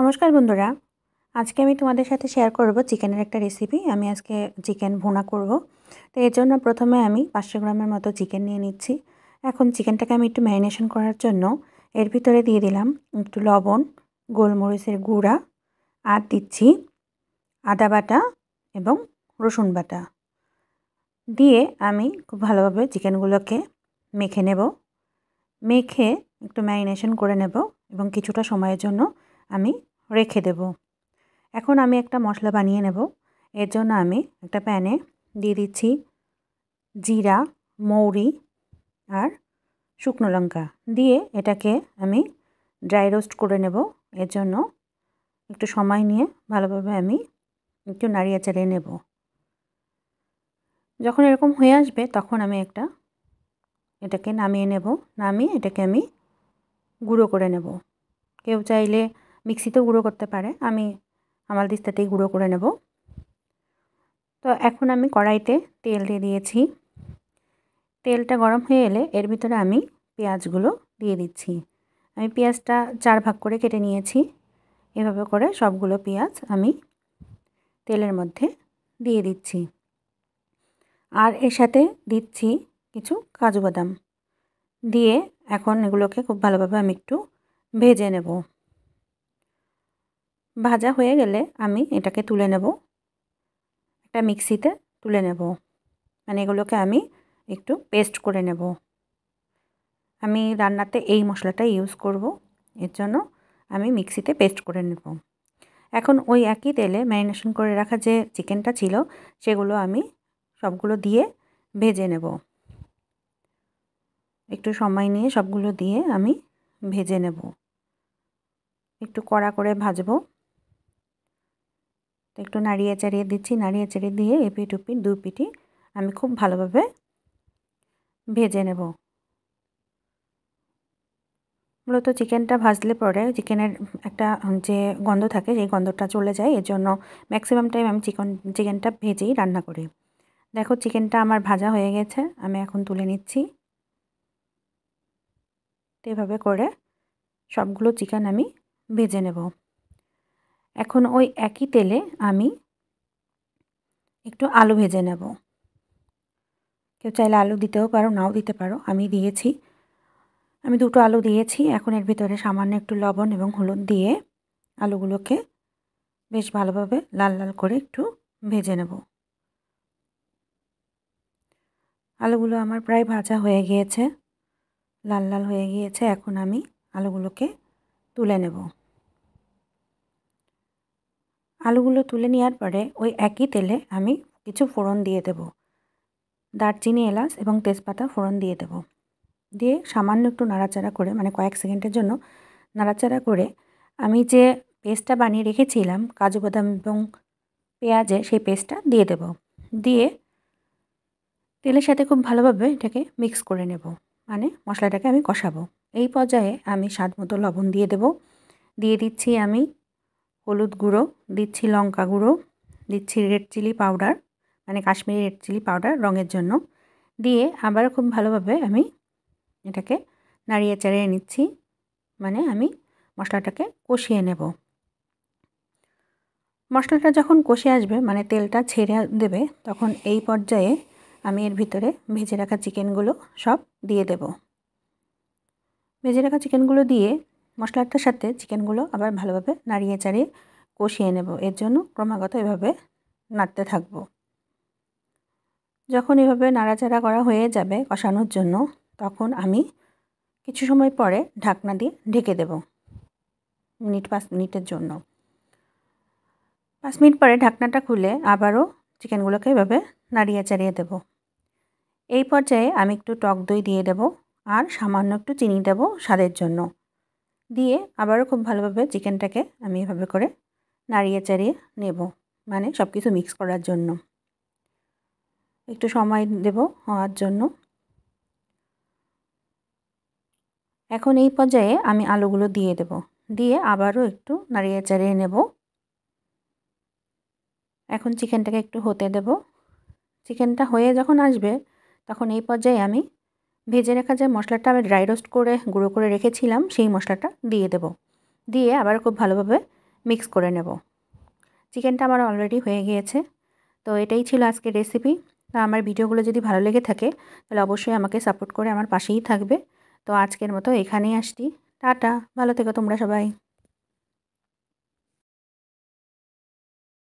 নমস্কার বন্ধুরা আজকে আমি তোমাদের সাথে শেয়ার করব চিকেনের একটা রেসিপি আমি আজকে চিকেন ভুনা করব তো এর জন্য প্রথমে আমি পাঁচশো গ্রামের মতো চিকেন নিয়ে নিচ্ছি এখন চিকেনটাকে আমি একটু ম্যারিনেশন করার জন্য এর ভিতরে দিয়ে দিলাম একটু লবণ গোলমরিচের গুঁড়া আর দিচ্ছি আদা বাটা এবং রসুন বাটা দিয়ে আমি খুব ভালোভাবে চিকেনগুলোকে মেখে নেব মেখে একটু ম্যারিনেশন করে নেব এবং কিছুটা সময়ের জন্য আমি রেখে দেব এখন আমি একটা মশলা বানিয়ে নেব এর জন্য আমি একটা প্যানে দিয়ে দিচ্ছি জিরা মৌরি আর শুকনো লঙ্কা দিয়ে এটাকে আমি ড্রাই রোস্ট করে নেব এর জন্য একটু সময় নিয়ে ভালোভাবে আমি একটু নাড়িয়ে চালিয়ে নেব যখন এরকম হয়ে আসবে তখন আমি একটা এটাকে নামিয়ে নেব নামিয়ে এটাকে আমি গুঁড়ো করে নেব কেউ চাইলে মিক্সিতেও গুঁড়ো করতে পারে আমি আমার দিস্তাতেই গুঁড়ো করে নেব তো এখন আমি কড়াইতে তেল দিয়ে দিয়েছি তেলটা গরম হয়ে এলে এর ভিতরে আমি পেঁয়াজগুলো দিয়ে দিচ্ছি আমি পেঁয়াজটা চার ভাগ করে কেটে নিয়েছি এভাবে করে সবগুলো পেঁয়াজ আমি তেলের মধ্যে দিয়ে দিচ্ছি আর এর সাথে দিচ্ছি কিছু কাজু বাদাম দিয়ে এখন এগুলোকে খুব ভালোভাবে আমি একটু ভেজে নেব ভাজা হয়ে গেলে আমি এটাকে তুলে নেব একটা মিক্সিতে তুলে নেব মানে এগুলোকে আমি একটু পেস্ট করে নেব আমি রান্নাতে এই মশলাটা ইউজ করব এর জন্য আমি মিক্সিতে পেস্ট করে নেব এখন ওই একই তেলে ম্যারিনেশন করে রাখা যে চিকেনটা ছিল সেগুলো আমি সবগুলো দিয়ে ভেজে নেব একটু সময় নিয়ে সবগুলো দিয়ে আমি ভেজে নেব একটু কড়া করে ভাজবো তো একটু নাড়িয়ে চাড়িয়ে দিচ্ছি নাড়িয়ে চাড়িয়ে দিয়ে এপিট উপিঠ দু পিঠি আমি খুব ভালোভাবে ভেজে নেব মূলত চিকেনটা ভাজলে পরে চিকেনের একটা যে গন্ধ থাকে সেই গন্ধটা চলে যায় এর জন্য ম্যাক্সিমাম টাইম আমি চিকেন চিকেনটা ভেজেই রান্না করি দেখো চিকেনটা আমার ভাজা হয়ে গেছে আমি এখন তুলে নিচ্ছি এভাবে করে সবগুলো চিকেন আমি ভেজে নেব এখন ওই একই তেলে আমি একটু আলু ভেজে নেব কেউ চাইলে আলু দিতেও পারো নাও দিতে পারো আমি দিয়েছি আমি দুটো আলু দিয়েছি এখন এর ভিতরে সামান্য একটু লবণ এবং হলুদ দিয়ে আলুগুলোকে বেশ ভালোভাবে লাল লাল করে একটু ভেজে নেব আলুগুলো আমার প্রায় ভাজা হয়ে গিয়েছে লাল লাল হয়ে গিয়েছে এখন আমি আলুগুলোকে তুলে নেব আলুগুলো তুলে নেওয়ার পরে ওই একই তেলে আমি কিছু ফোড়ন দিয়ে দেব দারচিনি এলাচ এবং তেজপাতা ফোড়ন দিয়ে দেব দিয়ে সামান্য একটু নাড়াচাড়া করে মানে কয়েক সেকেন্ডের জন্য নাড়াচাড়া করে আমি যে পেস্টটা বানিয়ে রেখেছিলাম কাজু বাদাম এবং পেঁয়াজে সেই পেস্টটা দিয়ে দেব দিয়ে তেলের সাথে খুব ভালোভাবে এটাকে মিক্স করে নেব মানে মশলাটাকে আমি কষাবো এই পর্যায়ে আমি স্বাদ মতো লবণ দিয়ে দেব দিয়ে দিচ্ছি আমি হলুদ গুঁড়ো দিচ্ছি লঙ্কা গুঁড়ো দিচ্ছি রেড চিলি পাউডার মানে কাশ্মীরি রেড চিলি পাউডার রঙের জন্য দিয়ে আবার খুব ভালোভাবে আমি এটাকে নাড়িয়ে চাড়িয়ে নিচ্ছি মানে আমি মশলাটাকে কষিয়ে নেব মশলাটা যখন কষে আসবে মানে তেলটা ছেড়ে দেবে তখন এই পর্যায়ে আমি এর ভিতরে ভেজে রাখা চিকেনগুলো সব দিয়ে দেব ভেজে রাখা চিকেনগুলো দিয়ে মশলাটার সাথে চিকেনগুলো আবার ভালোভাবে নাড়িয়ে চাড়িয়ে কষিয়ে নেব এর জন্য ক্রমাগত এভাবে নাড়তে থাকবো যখন এভাবে নাড়াচাড়া করা হয়ে যাবে কষানোর জন্য তখন আমি কিছু সময় পরে ঢাকনা দিয়ে ঢেকে দেব মিনিট পাঁচ মিনিটের জন্য পাঁচ মিনিট পরে ঢাকনাটা খুলে আবারও চিকেনগুলোকে এভাবে নাড়িয়ে চাড়িয়ে দেব এই পর্যায়ে আমি একটু টক দই দিয়ে দেব আর সামান্য একটু চিনি দেব স্বাদের জন্য দিয়ে আবারও খুব ভালোভাবে চিকেনটাকে আমি এভাবে করে নাড়িয়ে চাড়িয়ে নেব মানে সব কিছু মিক্স করার জন্য একটু সময় দেব হওয়ার জন্য এখন এই পর্যায়ে আমি আলুগুলো দিয়ে দেব দিয়ে আবারও একটু নাড়িয়ে চাড়িয়ে নেব এখন চিকেনটাকে একটু হতে দেব চিকেনটা হয়ে যখন আসবে তখন এই পর্যায়ে আমি ভেজে রাখা যে মশলাটা আমি ড্রাই রোস্ট করে গুঁড়ো করে রেখেছিলাম সেই মশলাটা দিয়ে দেব দিয়ে আবার খুব ভালোভাবে মিক্স করে নেব চিকেনটা আমার অলরেডি হয়ে গিয়েছে তো এটাই ছিল আজকের রেসিপি তো আমার ভিডিওগুলো যদি ভালো লেগে থাকে তাহলে অবশ্যই আমাকে সাপোর্ট করে আমার পাশেই থাকবে তো আজকের মতো এখানেই আসছি টাটা ভালো থেকো তোমরা সবাই